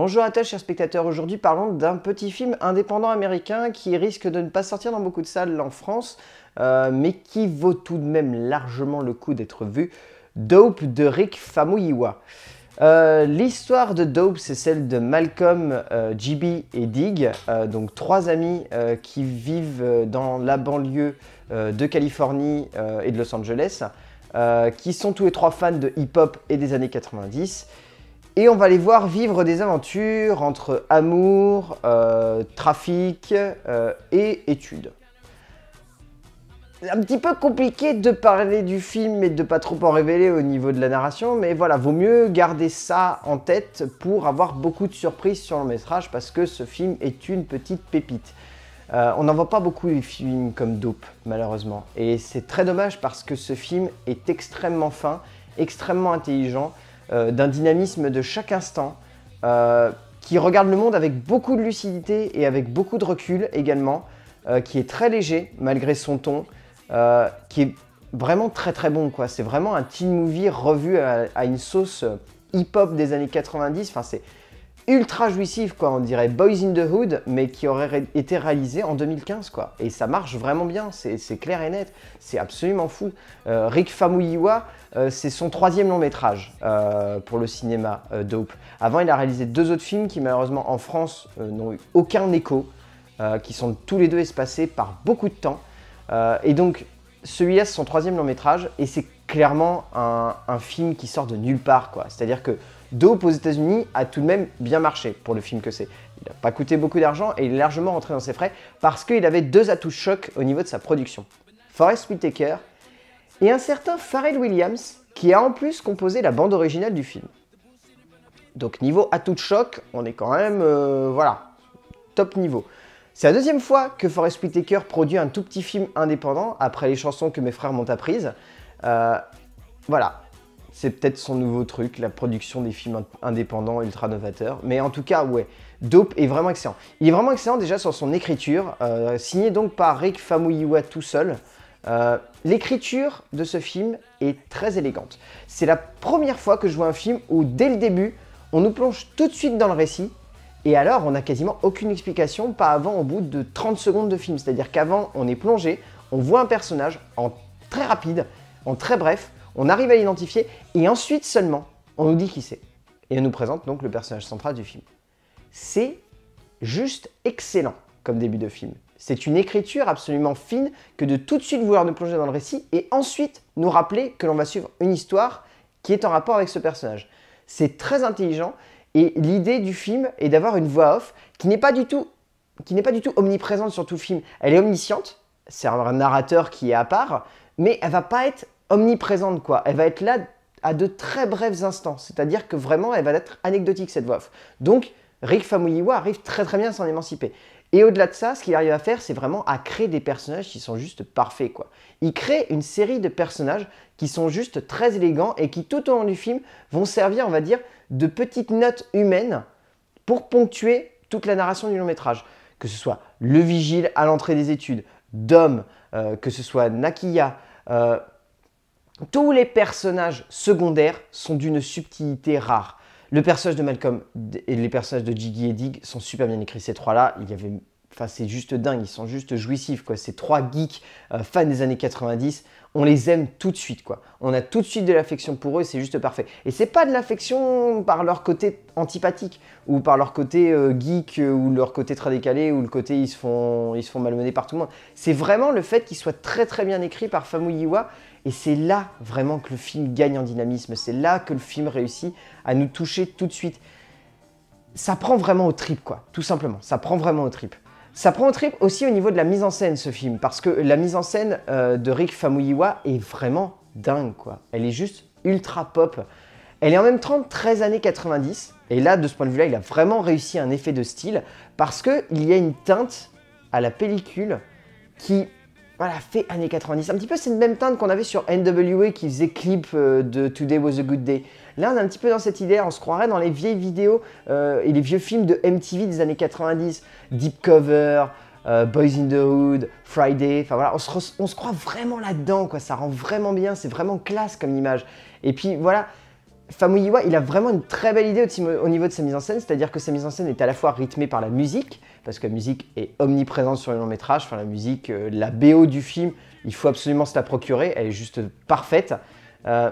Bonjour à tous chers spectateurs, aujourd'hui parlons d'un petit film indépendant américain qui risque de ne pas sortir dans beaucoup de salles en France, euh, mais qui vaut tout de même largement le coup d'être vu, Dope de Rick Famuyiwa. Euh, l'histoire de Dope, c'est celle de Malcolm, euh, et Dig, euh, donc trois amis qui vivent dans la banlieue de Californie et de Los Angeles, qui sont tous les trois fans de hip-hop et des années 90 et on va les voir vivre des aventures entre amour, euh, trafic euh, et études. Un petit peu compliqué de parler du film et de pas trop en révéler au niveau de la narration, mais voilà, vaut mieux garder ça en tête pour avoir beaucoup de surprises sur le métrage parce que ce film est une petite pépite. Euh, on n'en voit pas beaucoup les films comme Dope, malheureusement. Et c'est très dommage parce que ce film est extrêmement fin, extrêmement intelligent. Euh, d'un dynamisme de chaque instant, euh, qui regarde le monde avec beaucoup de lucidité et avec beaucoup de recul également, euh, qui est très léger malgré son ton, qui est vraiment très très bon quoi. C'est vraiment un teen movie revu à, à une sauce hip-hop des années 90. Enfin, c'est ultra jouissif, quoi. On dirait Boys in the Hood, mais qui aurait été réalisé en 2015, quoi. Et ça marche vraiment bien, c'est clair et net. C'est absolument fou. Euh, Rick Famuyiwa, euh, c'est son troisième long métrage euh, pour le cinéma Dope. Avant, il a réalisé deux autres films qui, malheureusement, en France, n'ont eu aucun écho, qui sont tous les deux espacés par beaucoup de temps. et donc, celui-là, c'est son troisième long métrage, et c'est clairement un, film qui sort de nulle part. quoi. C'est-à-dire que Dope aux États-Unis a tout de même bien marché pour le film que c'est. Il n'a pas coûté beaucoup d'argent et il est largement rentré dans ses frais parce qu'il avait deux atouts choc au niveau de sa production. Forrest Whitaker et un certain Pharrell Williams qui a en plus composé la bande originale du film. Donc niveau atout de choc, on est quand même, euh, voilà, top niveau. C'est la deuxième fois que Forrest Whitaker produit un tout petit film indépendant après les chansons que mes frères m'ont apprises. Euh, voilà, c'est peut-être son nouveau truc, la production des films indépendants ultra novateurs. Mais en tout cas, ouais, Dope est vraiment excellent. Il est vraiment excellent déjà sur son écriture, euh, signé donc par Rick Famuyiwa tout seul. Euh, l'écriture de ce film est très élégante. C'est la première fois que je vois un film où, dès le début, on nous plonge tout de suite dans le récit, et alors on n'a quasiment aucune explication, pas avant au bout de 30 secondes de film. C'est-à-dire qu'avant, on est plongé, on voit un personnage en très rapide, en très bref, on arrive à l'identifier et ensuite seulement, on nous dit qui c'est. Et on nous présente donc le personnage central du film. C'est juste excellent comme début de film. C'est une écriture absolument fine que de tout de suite vouloir nous plonger dans le récit et ensuite nous rappeler que l'on va suivre une histoire qui est en rapport avec ce personnage. C'est très intelligent et l'idée du film est d'avoir une voix off qui n'est pas du tout qui n'est pas du tout omniprésente sur tout le film. Elle est omnisciente, c'est un narrateur qui est à part, mais elle va pas être omniprésente, quoi. Elle va être là à de très brefs instants, c'est-à-dire que vraiment, elle va être anecdotique, cette voix Donc, Rick Famuyiwa arrive très très bien à s'en émanciper. Et au-delà de ça, ce qu'il arrive à faire, c'est vraiment à créer des personnages qui sont juste parfaits, quoi. Il crée une série de personnages qui sont juste très élégants et qui, tout au long du film, vont servir, on va dire, de petites notes humaines pour ponctuer toute la narration du long métrage. Que ce soit le vigile à l'entrée des études, Dom, euh, que ce soit Nakia, euh, tous les personnages secondaires sont d'une subtilité rare. Le personnage de Malcolm et les personnages de Jiggy et Dig sont super bien écrits. Ces trois-là, il y avait, enfin, c'est juste dingue. Ils sont juste jouissifs, quoi. Ces trois geeks euh, fans des années 90, on les aime tout de suite, quoi. On a tout de suite de l'affection pour eux. C'est juste parfait. Et c'est pas de l'affection par leur côté antipathique ou par leur côté euh, geek ou leur côté très décalé ou le côté ils se font, ils malmener par tout le monde. C'est vraiment le fait qu'ils soient très très bien écrits par Famuyiwa et c'est là vraiment que le film gagne en dynamisme, c'est là que le film réussit à nous toucher tout de suite. Ça prend vraiment au trip, quoi, tout simplement. Ça prend vraiment au trip. Ça prend au trip aussi au niveau de la mise en scène, ce film, parce que la mise en scène euh, de Rick Famuyiwa est vraiment dingue, quoi. Elle est juste ultra pop. Elle est en même temps 13 années 90, et là, de ce point de vue-là, il a vraiment réussi un effet de style, parce qu'il y a une teinte à la pellicule qui voilà, fait années 90. Un petit peu, c'est le même teinte qu'on avait sur NWA qui faisait clip euh, de Today was a good day. Là, on est un petit peu dans cette idée, on se croirait dans les vieilles vidéos euh, et les vieux films de MTV des années 90. Deep Cover, euh, Boys in the Hood, Friday, enfin voilà, on se, croit vraiment là-dedans, quoi. Ça rend vraiment bien, c'est vraiment classe comme image. Et puis voilà, Famuyiwa, il a vraiment une très belle idée au niveau de sa mise en scène, c'est-à-dire que sa mise en scène est à la fois rythmée par la musique, parce que la musique est omniprésente sur les longs métrages. Enfin, la musique, euh, la BO du film, il faut absolument se la procurer, elle est juste parfaite. Euh,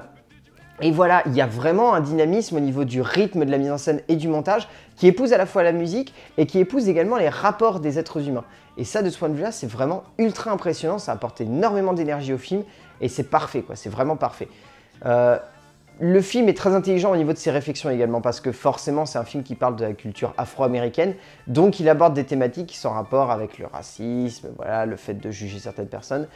et voilà, il y a vraiment un dynamisme au niveau du rythme de la mise en scène et du montage qui épouse à la fois la musique et qui épouse également les rapports des êtres humains. Et ça, de ce point de vue-là, c'est vraiment ultra impressionnant, ça apporte énormément d'énergie au film et c'est parfait, quoi, c'est vraiment parfait. Euh, le film est très intelligent au niveau de ses réflexions également, parce que forcément c'est un film qui parle de la culture afro-américaine, donc il aborde des thématiques qui sont en rapport avec le racisme, voilà, le fait de juger certaines personnes,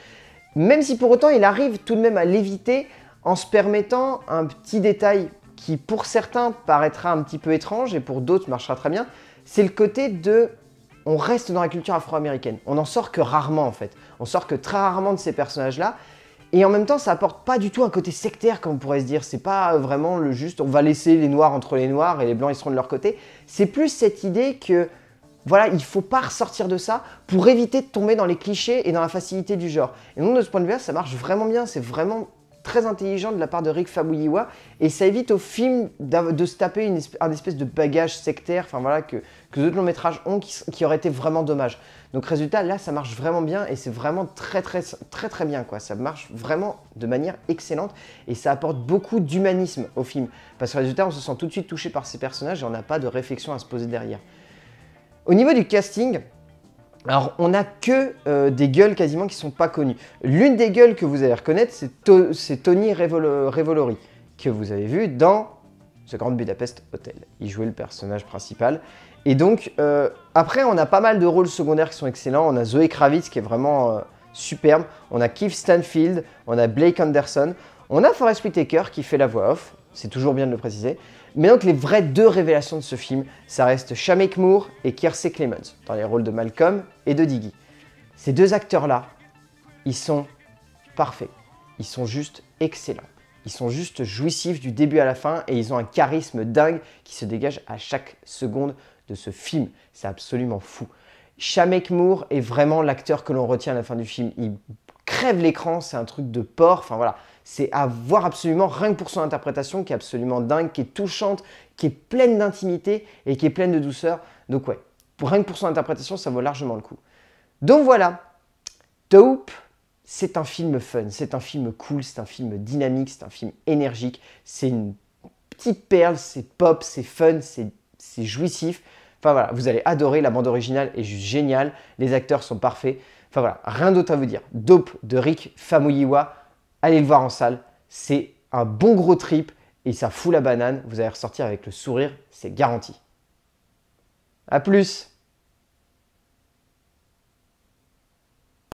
même si pour autant il arrive tout de même à l'éviter en se permettant un petit détail qui pour certains paraîtra un petit peu étrange et pour d'autres marchera très bien, c'est le côté de on reste dans la culture afro-américaine, on n'en sort que rarement en fait, on sort que très rarement de ces personnages-là, et en même temps, ça apporte pas du tout un côté sectaire, comme on pourrait se dire. C'est pas vraiment le juste, on va laisser les noirs entre les noirs et les blancs ils seront de leur côté. C'est plus cette idée que, voilà, il faut pas ressortir de ça pour éviter de tomber dans les clichés et dans la facilité du genre. Et donc, de ce point de vue-là, ça marche vraiment bien. C'est vraiment très intelligent de la part de Rick Fabouliwa. et ça évite au film de se taper une un espèce de bagage sectaire, enfin voilà, que que d'autres longs métrages ont qui, auraient été vraiment dommage. Donc résultat, là, ça marche vraiment bien et c'est vraiment très très très très bien quoi. Ça marche vraiment de manière excellente et ça apporte beaucoup d'humanisme au film. Parce que résultat, on se sent tout de suite touché par ces personnages et on n'a pas de réflexion à se poser derrière. Au niveau du casting, alors on n'a que euh, des gueules quasiment qui sont pas connues. L'une des gueules que vous allez reconnaître, c'est Tony Revolori, que vous avez vu dans ce Grand Budapest Hotel. Il jouait le personnage principal. Et donc, euh, après, on a pas mal de rôles secondaires qui sont excellents. On a Zoé Kravitz qui est vraiment euh, superbe. On a Keith Stanfield. On a Blake Anderson. On a Forrest Whitaker qui fait la voix off. C'est toujours bien de le préciser. Mais donc, les vraies deux révélations de ce film, ça reste Shamek Moore et Kiersey Clemens dans les rôles de Malcolm et de Diggy. Ces deux acteurs-là, ils sont parfaits. Ils sont juste excellents. Ils sont juste jouissifs du début à la fin et ils ont un charisme dingue qui se dégage à chaque seconde de ce film. C'est absolument fou. Shamek Moore est vraiment l'acteur que l'on retient à la fin du film. Il crève l'écran, c'est un truc de porc. Enfin voilà, c'est à voir absolument rien que pour son interprétation qui est absolument dingue, qui est touchante, qui est pleine d'intimité et qui est pleine de douceur. Donc ouais, rien que pour son interprétation, ça vaut largement le coup. Donc voilà, Taupe, c'est un film fun, c'est un film cool, c'est un film dynamique, c'est un film énergique, c'est une petite perle, c'est pop, c'est fun, c'est jouissif. Enfin voilà, vous allez adorer, la bande originale est juste géniale, les acteurs sont parfaits. Enfin voilà, rien d'autre à vous dire. Dope de Rick Famuyiwa, allez le voir en salle, c'est un bon gros trip et ça fout la banane, vous allez ressortir avec le sourire, c'est garanti. A plus